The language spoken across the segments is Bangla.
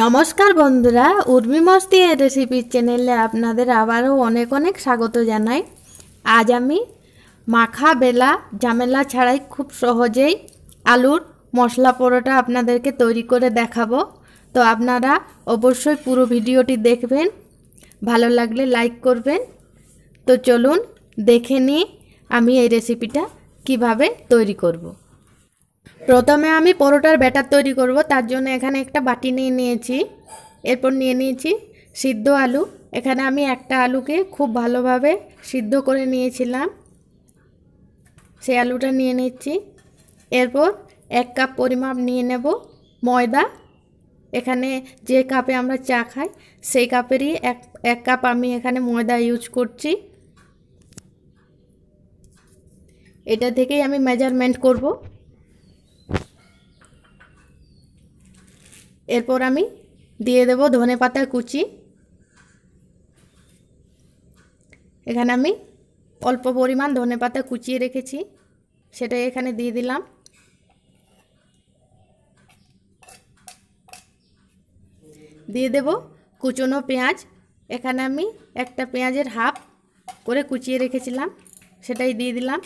নমস্কার বন্ধুরা উর্মি মস্তি রেসিপির চ্যানেলে আপনাদের আবারও অনেক অনেক স্বাগত জানাই আজ আমি মাখা বেলা ঝামেলা ছাড়াই খুব সহজেই আলুর মশলা পরোটা আপনাদেরকে তৈরি করে দেখাবো তো আপনারা অবশ্যই পুরো ভিডিওটি দেখবেন ভালো লাগলে লাইক করবেন তো চলুন দেখে নিই আমি এই রেসিপিটা কিভাবে তৈরি করবো প্রথমে আমি পরোটার ব্যাটার তৈরি করব তার জন্য এখানে একটা বাটি নিয়ে নিয়েছি এরপর নিয়ে নিয়েছি সিদ্ধ আলু এখানে আমি একটা আলুকে খুব ভালোভাবে সিদ্ধ করে নিয়েছিলাম সেই আলুটা নিয়ে নিচ্ছি এরপর এক কাপ পরিমাপ নিয়ে নেব ময়দা এখানে যে কাপে আমরা চা খাই সেই কাপেরই এক এক কাপ আমি এখানে ময়দা ইউজ করছি এটা থেকেই আমি মেজারমেন্ট করব এরপর আমি দিয়ে দেব ধনে পাতার কুচি এখানে আমি অল্প পরিমাণ ধনে পাতা কুচিয়ে রেখেছি সেটা এখানে দিয়ে দিলাম দিয়ে দেব কুচনো পেঁয়াজ এখানে আমি একটা পেঁয়াজের হাফ করে কুচিয়ে রেখেছিলাম সেটাই দিয়ে দিলাম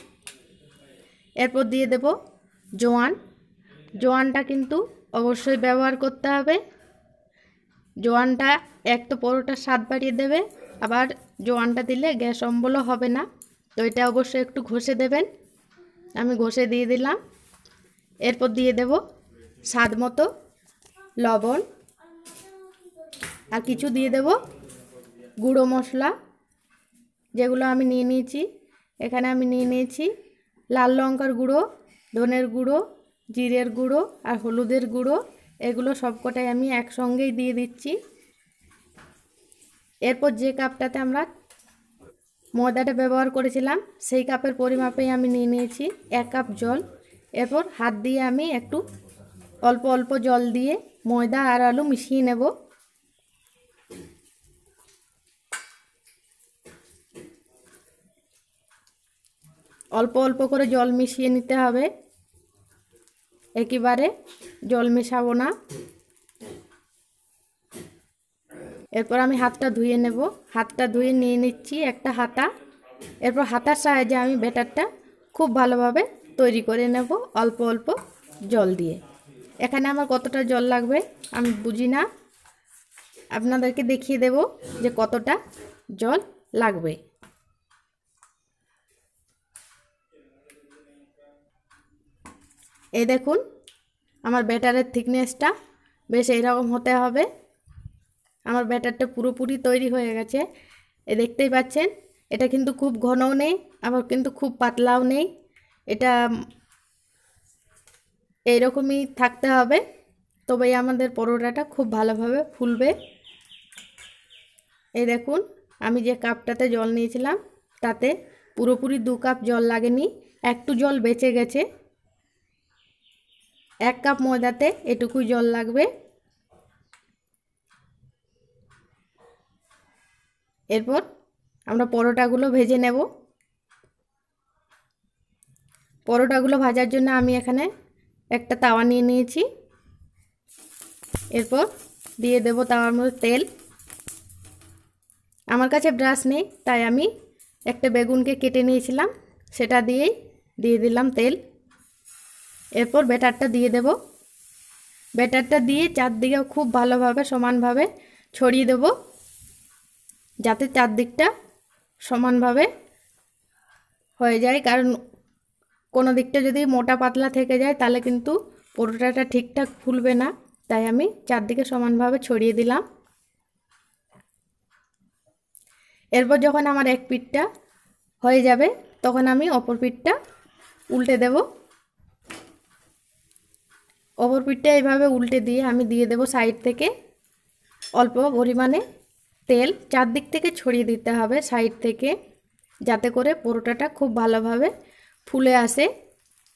এরপর দিয়ে দেব জোয়ান জোয়ানটা কিন্তু অবশ্যই ব্যবহার করতে হবে জোয়ানটা এক তো পরোটার স্বাদ বাড়িয়ে দেবে আবার জোয়ানটা দিলে গ্যাস অম্বলও হবে না তো এটা অবশ্যই একটু ঘষে দেবেন আমি ঘষে দিয়ে দিলাম এরপর দিয়ে দেব স্বাদ মতো লবণ আর কিছু দিয়ে দেব গুঁড়ো মশলা যেগুলো আমি নিয়ে নিয়েছি এখানে আমি নিয়ে নিয়েছি লাল লঙ্কার গুঁড়ো ধনের গুঁড়ো জিরের গুঁড়ো আর হলুদের গুঁড়ো এগুলো সবকটাই আমি একসঙ্গেই দিয়ে দিচ্ছি এরপর যে কাপটাতে আমরা ময়দাটা ব্যবহার করেছিলাম সেই কাপের পরিমাপেই আমি নিয়ে নিয়েছি এক কাপ জল এরপর হাত দিয়ে আমি একটু অল্প অল্প জল দিয়ে ময়দা আর আলু মিশিয়ে নেব অল্প অল্প করে জল মিশিয়ে নিতে হবে একেবারে জল মেশাবো না এরপর আমি হাতটা ধুয়ে নেব হাতটা ধুয়ে নিয়ে নিচ্ছি একটা হাতা এরপর হাতার সাহায্যে আমি ব্যাটারটা খুব ভালোভাবে তৈরি করে নেব অল্প অল্প জল দিয়ে এখানে আমার কতটা জল লাগবে আমি বুঝি না আপনাদেরকে দেখিয়ে দেব যে কতটা জল লাগবে এই দেখুন আমার ব্যাটারের থিকনেসটা বেশ এইরকম হতে হবে আমার ব্যাটারটা পুরোপুরি তৈরি হয়ে গেছে এ দেখতেই পাচ্ছেন এটা কিন্তু খুব ঘনও নেই আবার কিন্তু খুব পাতলাও নেই এটা এইরকমই থাকতে হবে তবেই আমাদের পরোটাটা খুব ভালোভাবে ফুলবে এই দেখুন আমি যে কাপটাতে জল নিয়েছিলাম তাতে পুরোপুরি দু কাপ জল লাগেনি একটু জল বেঁচে গেছে এক কাপ ময়দাতে এটুকুই জল লাগবে এরপর আমরা পরোটাগুলো ভেজে নেব পরোটাগুলো ভাজার জন্য আমি এখানে একটা তাওয়া নিয়ে নিয়েছি এরপর দিয়ে দেব তাওয়ার মধ্যে তেল আমার কাছে ব্রাশ নেই তাই আমি একটা বেগুনকে কেটে নিয়েছিলাম সেটা দিয়েই দিয়ে দিলাম তেল এরপর ব্যাটারটা দিয়ে দেব ব্যাটারটা দিয়ে চারদিকে খুব ভালোভাবে সমানভাবে ছড়িয়ে দেব যাতে চারদিকটা সমানভাবে হয়ে যায় কারণ কোনো দিকটা যদি মোটা পাতলা থেকে যায় তাহলে কিন্তু পরোটাটা ঠিকঠাক ফুলবে না তাই আমি চারদিকে সমানভাবে ছড়িয়ে দিলাম এরপর যখন আমার এক পিঠটা হয়ে যাবে তখন আমি অপর পিঠটা উল্টে দেবো পিঠটা এইভাবে উল্টে দিয়ে আমি দিয়ে দেব সাইড থেকে অল্প পরিমাণে তেল চারদিক থেকে ছড়িয়ে দিতে হবে সাইড থেকে যাতে করে পরোটাটা খুব ভালোভাবে ফুলে আসে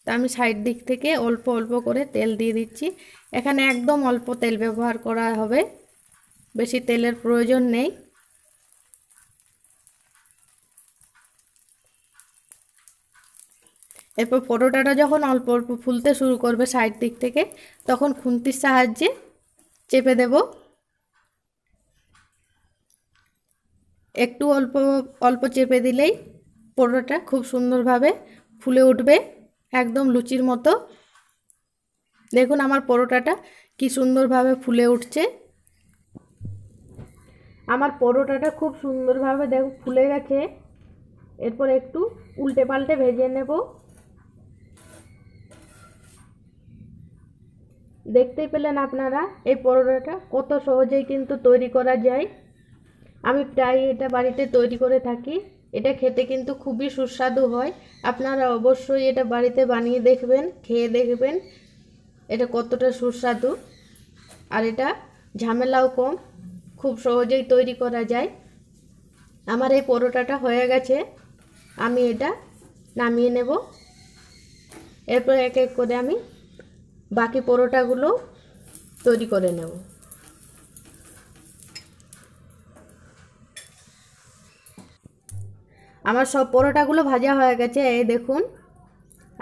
তো আমি সাইড দিক থেকে অল্প অল্প করে তেল দিয়ে দিচ্ছি এখানে একদম অল্প তেল ব্যবহার করা হবে বেশি তেলের প্রয়োজন নেই এরপর পরোটাটা যখন অল্প অল্প ফুলতে শুরু করবে সাইড দিক থেকে তখন খুন্তির সাহায্যে চেপে দেব একটু অল্প অল্প চেপে দিলেই পরোটাটা খুব সুন্দরভাবে ফুলে উঠবে একদম লুচির মতো দেখুন আমার পরোটাটা কি সুন্দরভাবে ফুলে উঠছে আমার পরোটাটা খুব সুন্দরভাবে দেখো ফুলে গেছে এরপর একটু উল্টে পাল্টে ভেজে নেবো দেখতেই পেলেন আপনারা এই পরোটাটা কত সহজেই কিন্তু তৈরি করা যায় আমি প্রায় এটা বাড়িতে তৈরি করে থাকি এটা খেতে কিন্তু খুবই সুস্বাদু হয় আপনারা অবশ্যই এটা বাড়িতে বানিয়ে দেখবেন খেয়ে দেখবেন এটা কতটা সুস্বাদু আর এটা ঝামেলাও কম খুব সহজেই তৈরি করা যায় আমার এই পরোটাটা হয়ে গেছে আমি এটা নামিয়ে নেব এরপর এক এক করে আমি বাকি পরোটাগুলো তৈরি করে নেব আমার সব পরোটাগুলো ভাজা হয়ে গেছে এই দেখুন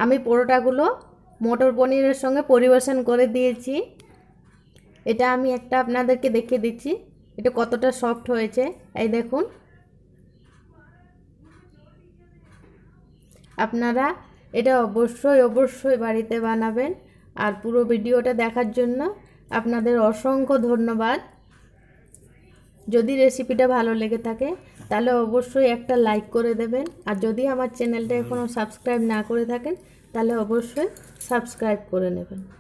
আমি পরোটাগুলো মটর পনিরের সঙ্গে পরিবেশন করে দিয়েছি এটা আমি একটা আপনাদেরকে দেখিয়ে দিচ্ছি এটা কতটা সফট হয়েছে এই দেখুন আপনারা এটা অবশ্যই অবশ্যই বাড়িতে বানাবেন আর পুরো ভিডিওটা দেখার জন্য আপনাদের অসংখ্য ধন্যবাদ যদি রেসিপিটা ভালো লেগে থাকে তাহলে অবশ্যই একটা লাইক করে দেবেন আর যদি আমার চ্যানেলটা এখনও সাবস্ক্রাইব না করে থাকেন তাহলে অবশ্যই সাবস্ক্রাইব করে নেবেন